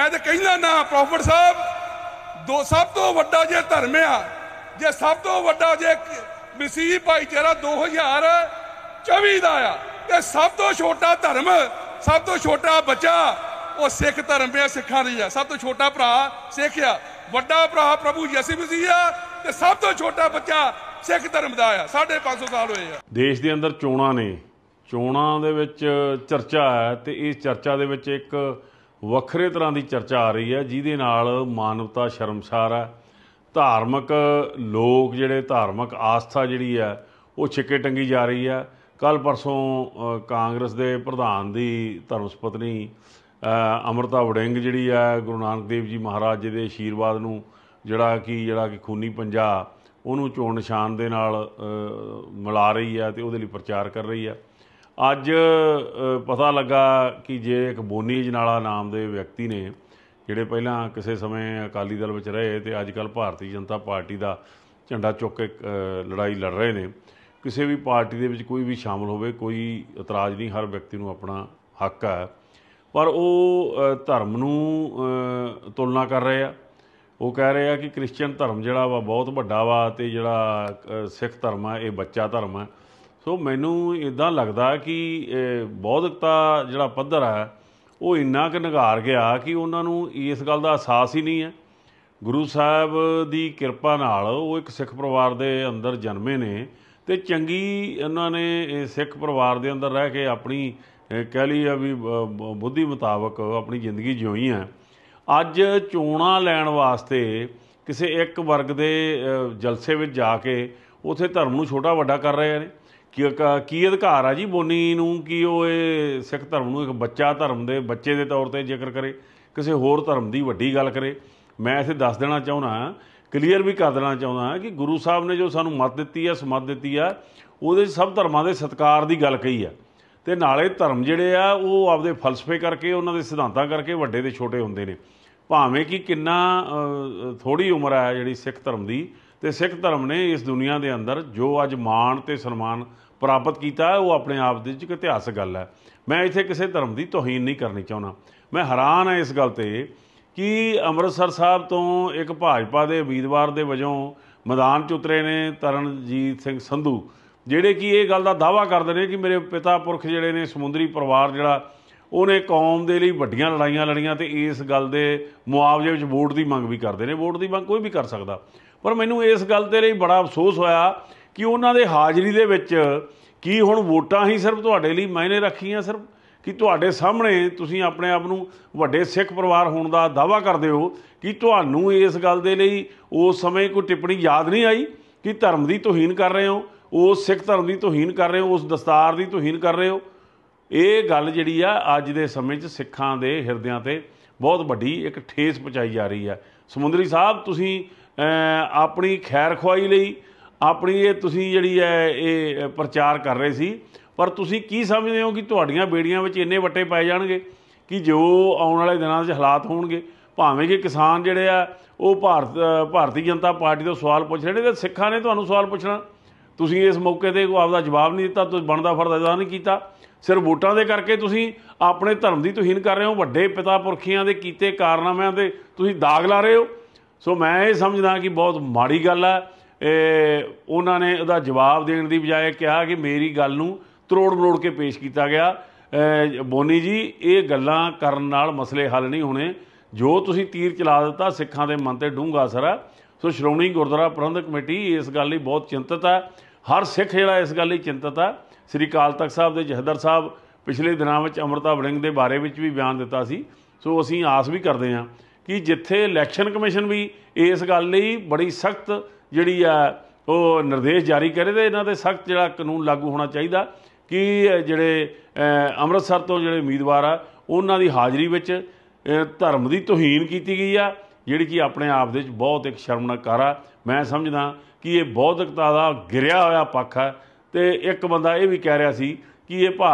ਮੈਂ ਤੇ ਕਹਿੰਦਾ ਨਾ ਪ੍ਰੋਫੈਸਰ ਸਾਹਿਬ ਦੋ ਸਭ ਤੋਂ ਵੱਡਾ ਜੇ ਧਰਮ ਆ ਜੇ ਸਭ ਤੋਂ ਵੱਡਾ ਜੇ ਮਸੀਹ ਭਾਈਚਾਰਾ 2024 ਦਾ ਆ ਤੇ ਸਭ ਤੋਂ ਛੋਟਾ ਧਰਮ ਸਭ ਤੋਂ ਛੋਟਾ ਬੱਚਾ ਉਹ ਸਿੱਖ ਧਰਮ ਆ ਸਿੱਖਾਂ ਦੀ ਆ ਸਭ ਤੋਂ ਛੋਟਾ ਭਰਾ ਸਿੱਖ ਆ ਵੱਡਾ ਭਰਾ ਪ੍ਰਭੂ ਯਿਸੂ ਮਸੀਹ ਆ ਤੇ ਸਭ ਤੋਂ ਛੋਟਾ ਬੱਚਾ ਸਿੱਖ ਧਰਮ ਦਾ ਆ 550 ਸਾਲ ਹੋਏ ਆ ਦੇਸ਼ ਦੇ ਅੰਦਰ ਚੋਣਾਂ ਨੇ ਚੋਣਾਂ ਦੇ ਵਿੱਚ ਚਰਚਾ ਹੈ ਤੇ ਇਸ ਚਰਚਾ ਦੇ ਵਿੱਚ ਇੱਕ ਵੱਖਰੇ ਤਰ੍ਹਾਂ ਦੀ ਚਰਚਾ ਆ ਰਹੀ ਹੈ ਜਿਹਦੇ ਨਾਲ ਮਾਨਵਤਾ ਸ਼ਰਮਸਾਰ ਹੈ ਧਾਰਮਿਕ ਲੋਕ ਜਿਹੜੇ ਧਾਰਮਿਕ ਆਸਥਾ ਜਿਹੜੀ ਹੈ ਉਹ ਛਿੱਕੇ ਟੰਗੀ ਜਾ ਰਹੀ ਹੈ ਕੱਲ ਪਰਸੋਂ ਕਾਂਗਰਸ ਦੇ ਪ੍ਰਧਾਨ ਦੀ ਧਰਮਸਪਤਨੀ ਅਮਰਤਾ ਵੜਿੰਗ ਜਿਹੜੀ ਹੈ ਗੁਰੂ ਨਾਨਕ ਦੇਵ ਜੀ ਮਹਾਰਾਜ ਜੀ ਦੇ ਅਸ਼ੀਰਵਾਦ ਨੂੰ ਜਿਹੜਾ ਕਿ ਜਿਹੜਾ ਕਿ ਖੂਨੀ ਪੰਜਾ ਉਹਨੂੰ ਚੋਣ ਨਿਸ਼ਾਨ ਦੇ ਨਾਲ ਮਿਲਾ ਰਹੀ ਹੈ ਤੇ ਉਹਦੇ ਲਈ ਪ੍ਰਚਾਰ ਕਰ ਰਹੀ ਹੈ ਅੱਜ ਪਤਾ ਲੱਗਾ ਕਿ ਜੇ ਇੱਕ ਬੋਨੀ ਜਨਾਲਾ ਨਾਮ ਦੇ ਵਿਅਕਤੀ ਨੇ ਜਿਹੜੇ ਪਹਿਲਾਂ ਕਿਸੇ ਸਮੇਂ ਅਕਾਲੀ ਦਲ ਵਿੱਚ ਰਹੇ ਤੇ ਅੱਜ ਕੱਲ ਭਾਰਤੀ ਜਨਤਾ ਪਾਰਟੀ ਦਾ ਝੰਡਾ ਚੁੱਕ ਕੇ ਲੜਾਈ ਲੜ ਰਹੇ ਨੇ ਕਿਸੇ ਵੀ ਪਾਰਟੀ ਦੇ ਵਿੱਚ ਕੋਈ ਵੀ ਸ਼ਾਮਲ ਹੋਵੇ ਕੋਈ ਇਤਰਾਜ਼ ਨਹੀਂ ਹਰ ਵਿਅਕਤੀ ਨੂੰ ਆਪਣਾ ਹੱਕ ਹੈ ਪਰ ਉਹ ਧਰਮ ਨੂੰ ਤੁਲਨਾ ਕਰ ਰਹੇ ਆ ਉਹ ਕਹਿ ਰਹੇ ਆ ਕਿ ਕ੍ਰਿਸਚੀਅਨ ਧਰਮ ਜਿਹੜਾ ਵਾ ਬਹੁਤ ਵੱਡਾ ਵਾ ਤੇ ਜਿਹੜਾ ਸਿੱਖ ਧਰਮ ਆ ਇਹ ਬੱਚਾ ਧਰਮ ਆ ਸੋ ਮੈਨੂੰ ਇਦਾਂ ਲੱਗਦਾ ਕਿ ਬੌਧਿਕਤਾ ਜਿਹੜਾ ਪੱਧਰ ਆ ਉਹ ਇੰਨਾ ਕਿ ਨਿਗਾਰ ਗਿਆ ਕਿ ਉਹਨਾਂ ਨੂੰ ਇਸ ਗੱਲ ਦਾ ਅਹਿਸਾਸ ਹੀ ਨਹੀਂ ਹੈ ਗੁਰੂ ਸਾਹਿਬ ਦੀ ਕਿਰਪਾ ਨਾਲ ਉਹ ਇੱਕ ਸਿੱਖ ਪਰਿਵਾਰ ਦੇ ਅੰਦਰ ਜਨਮੇ ਨੇ ਤੇ ਚੰਗੀ ਉਹਨਾਂ ਨੇ ਸਿੱਖ ਪਰਿਵਾਰ ਦੇ ਅੰਦਰ ਰਹਿ ਕੇ ਆਪਣੀ ਕਹਿ ਲਈ ਆ ਵੀ ਬੁੱਧੀ ਮੁਤਾਬਕ ਆਪਣੀ ਜ਼ਿੰਦਗੀ ਜਿਉਈ ਆ ਅੱਜ ਚੋਣਾ ਲੈਣ ਵਾਸਤੇ ਕਿਸੇ ਇੱਕ ਵਰਗ ਦੇ ਜਲਸੇ ਵਿੱਚ ਜਾ ਕੇ ਉਥੇ ਧਰਮ ਨੂੰ ਛੋਟਾ ਵੱਡਾ ਕਰ ਰਹੇ ਨੇ ਕੀ ਕੀ ਅਧਿਕਾਰ ਆ ਜੀ ਬੋਨੀ ਨੂੰ ਕੀ ਉਹ ਇਹ ਸਿੱਖ ਧਰਮ ਨੂੰ ਇੱਕ ਬੱਚਾ ਧਰਮ ਦੇ ਬੱਚੇ ਦੇ ਤੌਰ ਤੇ ਜ਼ਿਕਰ ਕਰੇ ਕਿਸੇ ਹੋਰ ਧਰਮ ਦੀ ਵੱਡੀ ਗੱਲ ਕਰੇ ਮੈਂ ਇਥੇ ਦੱਸ ਦੇਣਾ ਚਾਹੁੰਦਾ ਕਲੀਅਰ ਵੀ ਕਰ ਦੇਣਾ ਚਾਹੁੰਦਾ ਕਿ ਗੁਰੂ ਸਾਹਿਬ ਨੇ ਜੋ ਸਾਨੂੰ ਮਤ ਦਿੱਤੀ ਆ ਸਮਤ ਦਿੱਤੀ ਆ ਉਹਦੇ ਸਭ ਧਰਮਾਂ ਦੇ ਸਤਕਾਰ ਦੀ ਗੱਲ ਕਹੀ ਆ ਤੇ ਨਾਲੇ ਧਰਮ ਜਿਹੜੇ ਆ ਉਹ ਆਪਦੇ ਫਲਸਫੇ ਕਰਕੇ ਉਹਨਾਂ ਦੇ ਸਿਧਾਂਤਾਂ ਕਰਕੇ ਵੱਡੇ ਤੇ ਛੋਟੇ ਹੁੰਦੇ ਨੇ ਭਾਵੇਂ ਕਿ ਕਿੰਨਾ ਥੋੜੀ ਉਮਰ ਆ ਜਿਹੜੀ ਸਿੱਖ ਧਰਮ ਦੀ ਤੇ ਸਿੱਖ ਧਰਮ ਨੇ ਇਸ ਦੁਨੀਆ ਦੇ ਅੰਦਰ ਜੋ ਅੱਜ ਮਾਣ ਤੇ ਸਨਮਾਨ ਪ੍ਰਾਪਤ ਕੀਤਾ ਉਹ ਆਪਣੇ ਆਪ ਦੇ ਵਿੱਚ ਇੱਕ ਇਤਿਹਾਸਕ ਗੱਲ ਹੈ ਮੈਂ ਇੱਥੇ ਕਿਸੇ ਧਰਮ ਦੀ ਤੋਹੀਨ ਨਹੀਂ ਕਰਨੀ ਚਾਹੁੰਦਾ ਮੈਂ ਹੈਰਾਨ ਹਾਂ ਇਸ ਗੱਲ ਤੇ ਕਿ ਅੰਮ੍ਰਿਤਸਰ ਸਾਹਿਬ ਤੋਂ ਇੱਕ ਭਾਜਪਾ ਦੇ ਉਮੀਦਵਾਰ ਦੇ ਵਜੋਂ ਮੈਦਾਨ 'ਚ ਉਤਰੇ ਨੇ ਤਰਨਜੀਤ ਸਿੰਘ ਸੰਧੂ ਜਿਹੜੇ ਕਿ ਇਹ ਗੱਲ ਦਾ ਦਾਵਾ ਕਰਦੇ ਨੇ ਕਿ ਮੇਰੇ ਪਿਤਾ ਪੁਰਖ ਜਿਹੜੇ ਨੇ ਸਮੁੰਦਰੀ ਪਰਿਵਾਰ ਜਿਹੜਾ ਉਹਨੇ ਕੌਮ ਦੇ ਲਈ ਵੱਡੀਆਂ ਲੜਾਈਆਂ ਲੜੀਆਂ ਤੇ ਇਸ ਗੱਲ ਦੇ ਮੁਆਵਜ਼ੇ ਵਿੱਚ ਵੋਟ ਦੀ ਮੰਗ ਵੀ ਕਰਦੇ ਨੇ ਵੋਟ ਦੀ ਮੰਗ ਕੋਈ ਵੀ ਕਰ ਸਕਦਾ ਪਰ ਮੈਨੂੰ ਇਸ ਗੱਲ ਦੇ ਲਈ ਬੜਾ ਅਫਸੋਸ ਹੋਇਆ ਕਿ ਉਹਨਾਂ ਦੇ ਹਾਜ਼ਰੀ ਦੇ ਵਿੱਚ ਕੀ ਹੁਣ ਵੋਟਾਂ ਹੀ ਸਿਰਫ ਤੁਹਾਡੇ ਲਈ ਮਾਇਨੇ ਰੱਖੀਆਂ ਸਿਰਫ ਕਿ ਤੁਹਾਡੇ ਸਾਹਮਣੇ ਤੁਸੀਂ ਆਪਣੇ ਆਪ ਨੂੰ ਵੱਡੇ ਸਿੱਖ ਪਰਿਵਾਰ ਹੋਣ ਦਾ ਦਾਵਾ ਕਰਦੇ ਹੋ ਕਿ ਤੁਹਾਨੂੰ ਇਸ ਗੱਲ ਦੇ ਲਈ ਉਸ ਸਮੇਂ ਕੋਈ ਟਿੱਪਣੀ ਯਾਦ ਨਹੀਂ ਆਈ ਕਿ ਧਰਮ ਦੀ ਤੋਹੀਨ ਕਰ ਰਹੇ ਹੋ ਉਸ ਸਿੱਖ ਧਰਮ ਦੀ ਤੋਹੀਨ ਕਰ ਰਹੇ ਹੋ ਉਸ ਦਸਤਾਰ ਦੀ ਤੋਹੀਨ ਕਰ ਰਹੇ ਹੋ ਇਹ ਗੱਲ ਜਿਹੜੀ ਆ ਅੱਜ ਦੇ ਸਮੇਂ 'ਚ ਸਿੱਖਾਂ ਦੇ ਹਿਰਦਿਆਂ ਤੇ ਬਹੁਤ ਵੱਡੀ ਇੱਕ ਠੇਸ ਪਹੁੰਚਾਈ ਜਾ ਰਹੀ ਹੈ ਸਮੁੰਦਰੀ ਸਾਹਿਬ ਤੁਸੀਂ ਆਪਣੀ ਖੈਰ ਖੁਆਈ ਲਈ ਆਪਣੀ ਇਹ ਤੁਸੀਂ ਜਿਹੜੀ ਹੈ ਇਹ ਪ੍ਰਚਾਰ ਕਰ ਰਹੇ ਸੀ ਪਰ ਤੁਸੀਂ ਕੀ ਸਮਝਦੇ ਹੋ ਕਿ ਤੁਹਾਡੀਆਂ ਬੇੜੀਆਂ ਵਿੱਚ ਇੰਨੇ ਵੱਟੇ ਪਾਏ ਜਾਣਗੇ ਕਿ ਜੋ ਆਉਣ ਵਾਲੇ ਦਿਨਾਂ 'ਚ ਹਾਲਾਤ ਹੋਣਗੇ ਭਾਵੇਂ ਕਿ ਕਿਸਾਨ ਜਿਹੜੇ ਆ ਉਹ ਭਾਰਤ ਭਾਰਤੀ ਜਨਤਾ ਪਾਰਟੀ ਤੋਂ ਸਵਾਲ ਪੁੱਛ ਰਹੇ ਨੇ ਤੇ ਸਿੱਖਾਂ ਨੇ ਤੁਹਾਨੂੰ ਸਵਾਲ ਪੁੱਛਣਾ ਤੁਸੀਂ ਇਸ ਮੌਕੇ ਤੇ ਕੋ ਆਪਦਾ ਜਵਾਬ ਨਹੀਂ ਦਿੱਤਾ ਤੁਸੀਂ ਬਣਦਾ ਫਰਦਾ ਨਹੀਂ ਕੀਤਾ ਸਿਰ ਵੋਟਾਂ ਦੇ ਕਰਕੇ ਤੁਸੀਂ ਆਪਣੇ ਧਰਮ ਦੀ ਤੋਹੀਨ ਕਰ ਰਹੇ ਹੋ ਵੱਡੇ ਪਿਤਾ ਪੁਰਖੀਆਂ ਦੇ ਕੀਤੇ ਕਾਰਨਾਮਿਆਂ ਦੇ ਤੁਸੀਂ ਦਾਗ ਲਾ ਰਹੇ ਹੋ ਸੋ ਮੈਂ ਇਹ ਸਮਝਦਾ ਕਿ ਬਹੁਤ ਮਾੜੀ ਗੱਲ ਹੈ ਇਹ ਉਹਨਾਂ ਨੇ ਉਹਦਾ ਜਵਾਬ ਦੇਣ ਦੀ ਬਜਾਏ ਕਿਹਾ ਕਿ ਮੇਰੀ ਗੱਲ ਨੂੰ ਤਰੋੜ ਮਰੋੜ ਕੇ ਪੇਸ਼ ਕੀਤਾ ਗਿਆ ਬੋਨੀ ਜੀ ਇਹ ਗੱਲਾਂ ਕਰਨ ਨਾਲ ਮਸਲੇ ਹੱਲ ਨਹੀਂ ਹੋਣੇ ਜੋ ਤੁਸੀਂ ਤੀਰ ਚਲਾ ਦਿੱਤਾ ਸਿੱਖਾਂ ਦੇ ਮਨ ਤੇ ਡੂੰਘਾ ਅਸਰ ਹੈ ਸੋ ਸ਼੍ਰੋਮਣੀ ਗੁਰਦੁਆਰਾ ਪ੍ਰਬੰਧਕ ਕਮੇਟੀ ਇਸ ਗੱਲ ਲਈ ਬਹੁਤ ਚਿੰਤਤ ਹੈ ਹਰ ਸਿੱਖ ਜਿਹੜਾ ਇਸ ਗੱਲ ਲਈ ਚਿੰਤਤ ਹੈ ਸ੍ਰੀ ਕਾਲ ਤਖਤ ਸਾਹਿਬ ਦੇ ਜਹਦਰ ਸਾਹਿਬ ਪਿਛਲੇ ਦਿਨਾਂ ਵਿੱਚ ਅਮਰਤਾ ਵੜਿੰਗ ਦੇ ਬਾਰੇ ਵਿੱਚ ਵੀ ਬਿਆਨ ਦਿੱਤਾ ਸੀ ਸੋ ਅਸੀਂ ਆਸ ਵੀ ਕਰਦੇ ਹਾਂ ਕਿ ਜਿੱਥੇ ਇਲੈਕਸ਼ਨ ਕਮਿਸ਼ਨ ਵੀ ਇਸ ਗੱਲ ਲਈ ਬੜੀ ਸਖਤ ਜਿਹੜੀ ਆ ਉਹ ਨਿਰਦੇਸ਼ ਜਾਰੀ ਕਰੇ ਤੇ ਇਹਨਾਂ ਦੇ ਸਖਤ ਜਿਹੜਾ ਕਾਨੂੰਨ ਲਾਗੂ ਹੋਣਾ ਚਾਹੀਦਾ ਕਿ ਜਿਹੜੇ ਅੰਮ੍ਰਿਤਸਰ ਤੋਂ ਜਿਹੜੇ ਉਮੀਦਵਾਰ ਆ ਉਹਨਾਂ ਦੀ ਹਾਜ਼ਰੀ ਵਿੱਚ ਧਰਮ ਦੀ ਤੋਹੀਨ ਕੀਤੀ ਗਈ ਆ ਜਿਹੜੀ ਕਿ ਆਪਣੇ ਆਪ ਦੇ ਵਿੱਚ ਬਹੁਤ ਇੱਕ ਸ਼ਰਮਨਾਕਾਰ ਆ ਮੈਂ ਸਮਝਦਾ ਕਿ ਇਹ ਬੌਧਿਕਤਾ ਦਾ ਗਿਰਿਆ ਹੋਇਆ ਪੱਖ ਹੈ ਤੇ ਇੱਕ ਬੰਦਾ ਇਹ ਵੀ ਕਹਿ ਰਿਹਾ ਸੀ ਕਿ ਇਹ ਭਾਰਤ